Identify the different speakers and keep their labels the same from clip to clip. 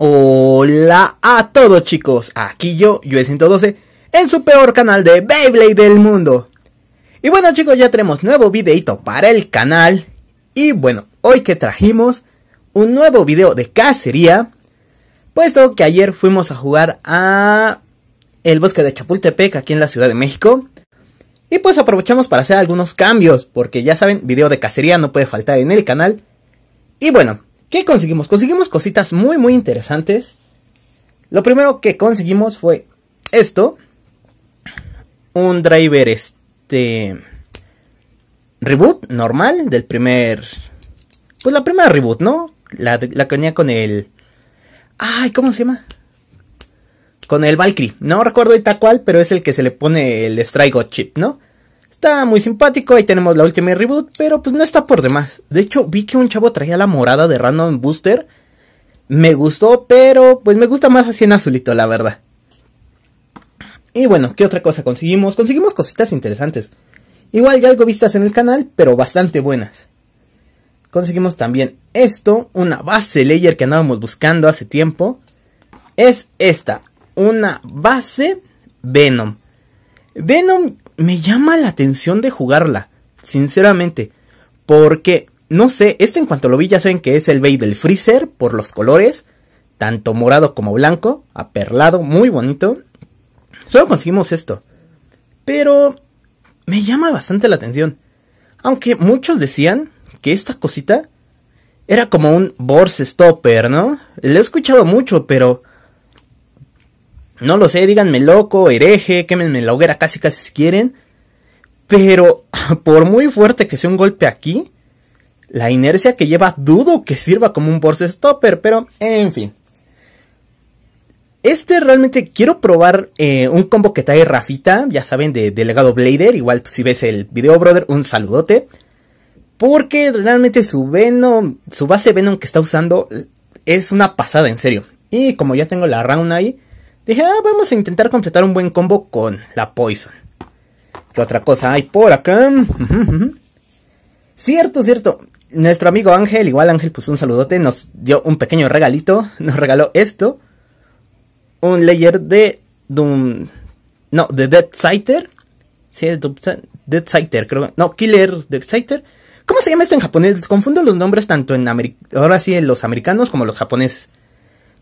Speaker 1: Hola a todos chicos, aquí yo, yo 112 en su peor canal de Beyblade del mundo. Y bueno chicos, ya tenemos nuevo videito para el canal. Y bueno, hoy que trajimos un nuevo video de cacería, puesto que ayer fuimos a jugar a el bosque de Chapultepec aquí en la Ciudad de México. Y pues aprovechamos para hacer algunos cambios, porque ya saben, video de cacería no puede faltar en el canal. Y bueno, ¿Qué conseguimos? Conseguimos cositas muy, muy interesantes. Lo primero que conseguimos fue esto. Un driver este reboot normal del primer... Pues la primera reboot, ¿no? La, que venía con el... Ay, ¿cómo se llama? Con el Valkyrie. No recuerdo tal cual, pero es el que se le pone el Strigo Chip, ¿no? Está muy simpático, ahí tenemos la última reboot, pero pues no está por demás. De hecho, vi que un chavo traía la morada de Random Booster. Me gustó, pero pues me gusta más así en azulito, la verdad. Y bueno, ¿qué otra cosa conseguimos? Conseguimos cositas interesantes. Igual ya algo vistas en el canal, pero bastante buenas. Conseguimos también esto, una base layer que andábamos buscando hace tiempo. Es esta, una base Venom. Venom me llama la atención de jugarla, sinceramente, porque, no sé, este en cuanto lo vi ya saben que es el Bey del Freezer por los colores, tanto morado como blanco, aperlado, muy bonito. Solo conseguimos esto, pero me llama bastante la atención, aunque muchos decían que esta cosita era como un Borse Stopper, ¿no? Lo he escuchado mucho, pero no lo sé, díganme loco, hereje, quémenme la hoguera casi casi si quieren. Pero por muy fuerte que sea un golpe aquí, la inercia que lleva dudo que sirva como un force stopper, pero en fin. Este realmente quiero probar eh, un combo que trae Rafita, ya saben, de Delegado Blader. Igual si ves el video, brother, un saludote. Porque realmente su Venom, su base Venom que está usando es una pasada, en serio. Y como ya tengo la round ahí, Dije, ah, vamos a intentar completar un buen combo con la Poison. ¿Qué otra cosa hay por acá? cierto, cierto. Nuestro amigo Ángel, igual Ángel, pues un saludote, nos dio un pequeño regalito. Nos regaló esto. Un layer de No, de Dead Sighter. Sí, es Dead Sighter, creo. No, Killer Dead Sighter. ¿Cómo se llama esto en japonés? Confundo los nombres tanto en ahora sí en los americanos como los japoneses.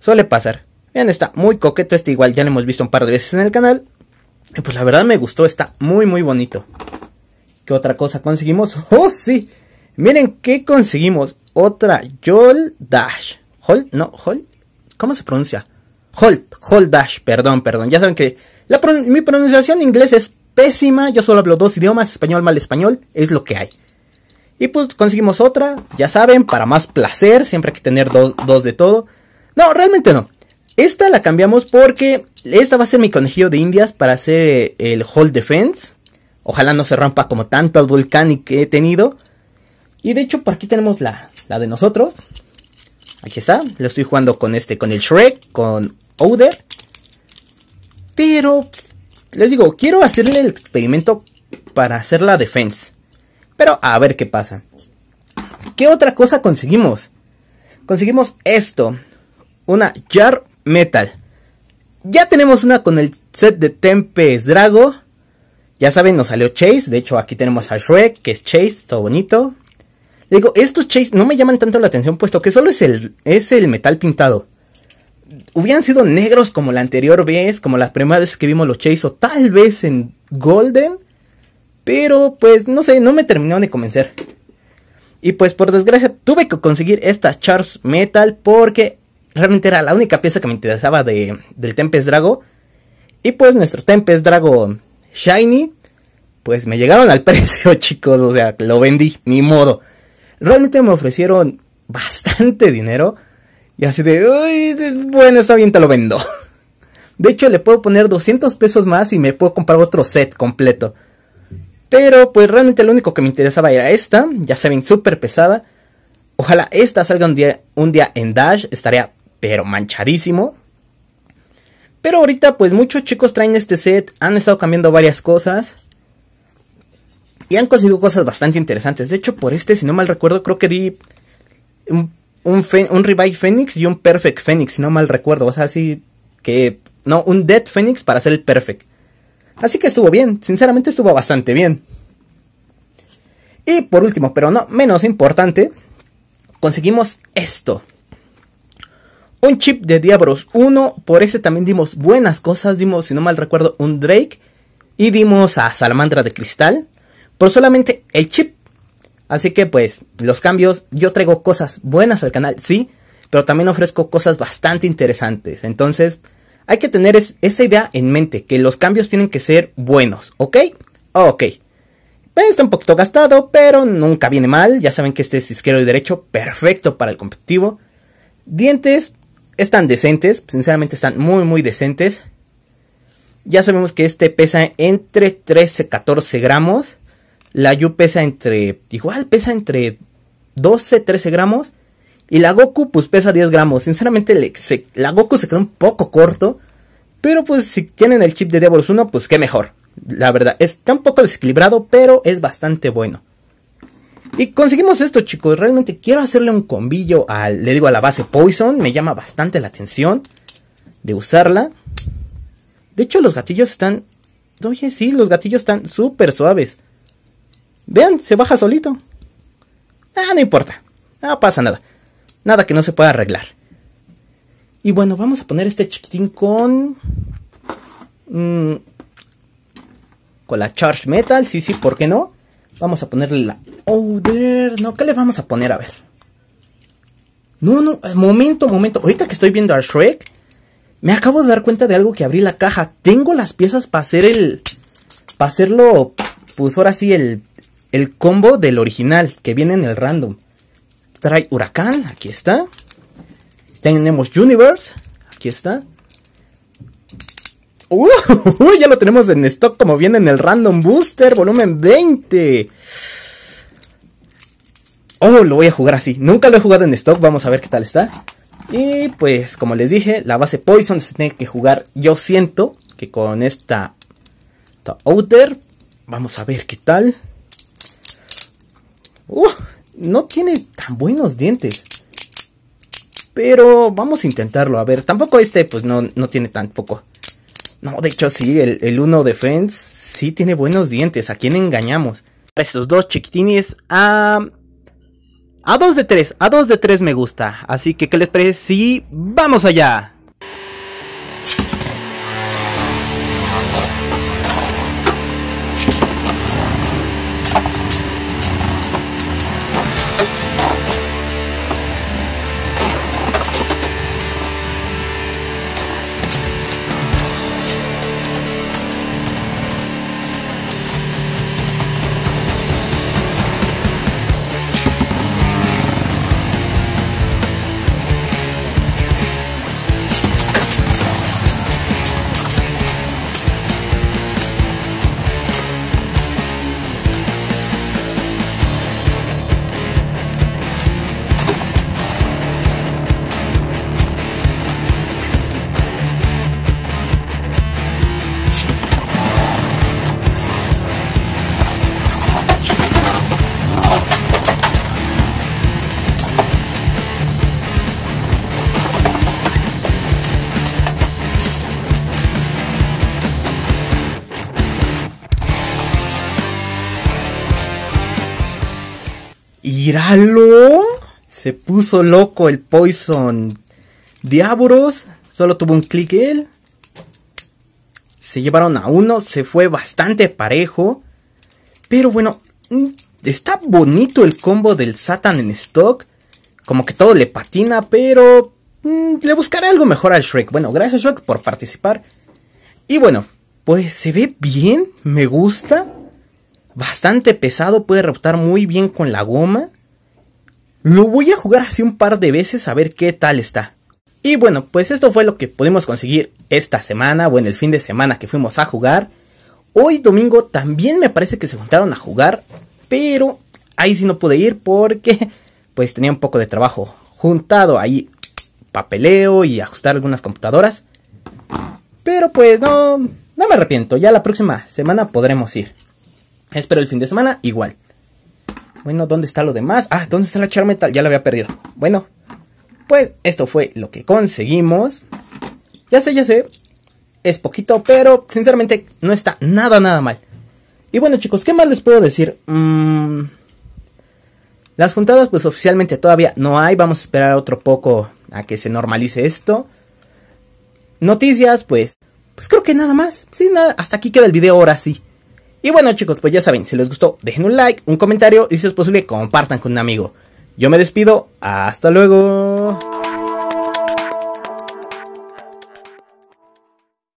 Speaker 1: Suele pasar. Vean, está muy coqueto este igual, ya lo hemos visto un par de veces en el canal. Y pues la verdad me gustó, está muy muy bonito. ¿Qué otra cosa conseguimos? ¡Oh, sí! Miren qué conseguimos. Otra Jol Dash. Hold No, Hold ¿Cómo se pronuncia? Hold, Hold Dash, perdón, perdón. Ya saben que mi pronunciación en inglés es pésima. Yo solo hablo dos idiomas, español mal español. Es lo que hay. Y pues conseguimos otra, ya saben, para más placer. Siempre hay que tener dos de todo. No, realmente no. Esta la cambiamos porque esta va a ser mi conejillo de indias para hacer eh, el Hall Defense. Ojalá no se rompa como tanto el Volcanic que he tenido. Y de hecho por aquí tenemos la, de nosotros. Aquí está. Lo estoy jugando con este, con el Shrek, con Oder. Pero les digo, quiero hacerle el experimento para hacer la defense. Pero a ver qué pasa. ¿Qué otra cosa conseguimos? Conseguimos esto. Una Jar Metal. Ya tenemos una con el set de Tempest Drago. Ya saben, nos salió Chase. De hecho, aquí tenemos a Shrek, que es Chase, todo bonito. Le digo, estos Chase no me llaman tanto la atención, puesto que solo es el, es el metal pintado. Hubieran sido negros como la anterior vez, como la primera vez que vimos los Chase, o tal vez en Golden. Pero, pues, no sé, no me terminaron de convencer. Y pues, por desgracia, tuve que conseguir esta Charles Metal porque realmente era la única pieza que me interesaba de, del Tempest Drago. Y pues nuestro Tempest Drago Shiny, pues me llegaron al precio, chicos. O sea, lo vendí, ni modo. Realmente me ofrecieron bastante dinero. Y así de, Uy, bueno, está bien, te lo vendo. De hecho, le puedo poner 200 pesos más y me puedo comprar otro set completo. Pero pues realmente lo único que me interesaba era esta, ya saben, súper pesada. Ojalá esta salga un día, un día en Dash, estaría pero manchadísimo. Pero ahorita pues muchos chicos traen este set, han estado cambiando varias cosas. Y han conseguido cosas bastante interesantes. De hecho, por este, si no mal recuerdo, creo que di un, un, Revive Phoenix y un Perfect Phoenix, si no mal recuerdo. O sea, así que... No, un Dead Phoenix para hacer el Perfect. Así que estuvo bien, sinceramente estuvo bastante bien. Y por último, pero no menos importante, conseguimos esto. Un chip de Diablos 1. Por ese también dimos buenas cosas. Dimos, si no mal recuerdo, un Drake. Y dimos a Salamandra de Cristal. Por solamente el chip. Así que pues, los cambios. Yo traigo cosas buenas al canal, sí. Pero también ofrezco cosas bastante interesantes. Entonces, hay que tener esa idea en mente. Que los cambios tienen que ser buenos, ¿ok? Ah, ok. Pues, está un poquito gastado, pero nunca viene mal. Ya saben que este es izquierdo y derecho, perfecto para el competitivo. Dientes, están decentes, sinceramente están muy muy decentes. Ya sabemos que este pesa entre 13 14 gramos. La Yu pesa entre. Igual pesa entre 12, 13 gramos. Y la Goku, pues pesa 10 gramos. Sinceramente, la Goku se queda un poco corto. Pero pues si tienen el chip de Diabolos 1, pues qué mejor. La verdad, está un poco desequilibrado, pero es bastante bueno. Y conseguimos esto, chicos. Realmente quiero hacerle un combillo al, le digo, a la base Poison. Me llama bastante la atención de usarla. De hecho, los gatillos están... Oye, sí, los gatillos están súper suaves. Vean, se baja solito. Ah, no importa. No pasa nada. Nada que no se pueda arreglar. Y bueno, vamos a poner este chiquitín con... Mm, con la Charge Metal, sí, sí, ¿por qué no? Vamos a ponerle la Oder. No, ¿qué le vamos a poner? A ver. No, no, eh, momento, momento. Ahorita que estoy viendo a Shrek, me acabo de dar cuenta de algo que abrí la caja. Tengo las piezas para hacer el. Para hacerlo, pues ahora sí, el, el combo del original que viene en el random. Trae Huracán, aquí está. Tenemos Universe, aquí está. Uh, ya lo tenemos en stock como viene en el Random Booster, volumen 20. Oh, lo voy a jugar así. Nunca lo he jugado en stock, vamos a ver qué tal está. Y pues, como les dije, la base Poison se tiene que jugar. Yo siento que con esta, Outer, vamos a ver qué tal. Uh, no tiene tan buenos dientes. Pero vamos a intentarlo, a ver. Tampoco este, pues no, no tiene tan poco. No, de hecho sí, el, 1 Uno Defense sí tiene buenos dientes. ¿A quién engañamos? Esos estos dos chiquitines a... A dos de tres, a dos de tres me gusta. Así que, ¿qué les parece? Sí, vamos allá. Iralo. Se puso loco el Poison. Diablos, solo tuvo un clic él. Se llevaron a uno, se fue bastante parejo. Pero bueno, mm, está bonito el combo del Satan en stock. Como que todo le patina, pero mm, le buscaré algo mejor al Shrek. Bueno, gracias Shrek por participar. Y bueno, pues se ve bien, me gusta bastante pesado, puede rebotar muy bien con la goma. Lo voy a jugar así un par de veces a ver qué tal está. Y bueno, pues esto fue lo que pudimos conseguir esta semana, O en el fin de semana que fuimos a jugar. Hoy domingo también me parece que se juntaron a jugar, pero ahí sí no pude ir porque pues tenía un poco de trabajo juntado ahí, papeleo y ajustar algunas computadoras. Pero pues no, no me arrepiento, ya la próxima semana podremos ir. Espero el fin de semana igual. Bueno, ¿dónde está lo demás? Ah, ¿dónde está la Charmetal? Ya la había perdido. Bueno, pues esto fue lo que conseguimos. Ya sé, ya sé. Es poquito, pero sinceramente no está nada, nada mal. Y bueno chicos, ¿qué más les puedo decir? Mm, las juntadas pues oficialmente todavía no hay. Vamos a esperar otro poco a que se normalice esto. Noticias pues... Pues creo que nada más. Sí, nada. Hasta aquí queda el video ahora sí. Y bueno chicos, pues ya saben, si les gustó, dejen un like, un comentario y si es posible, compartan con un amigo. Yo me despido, hasta luego.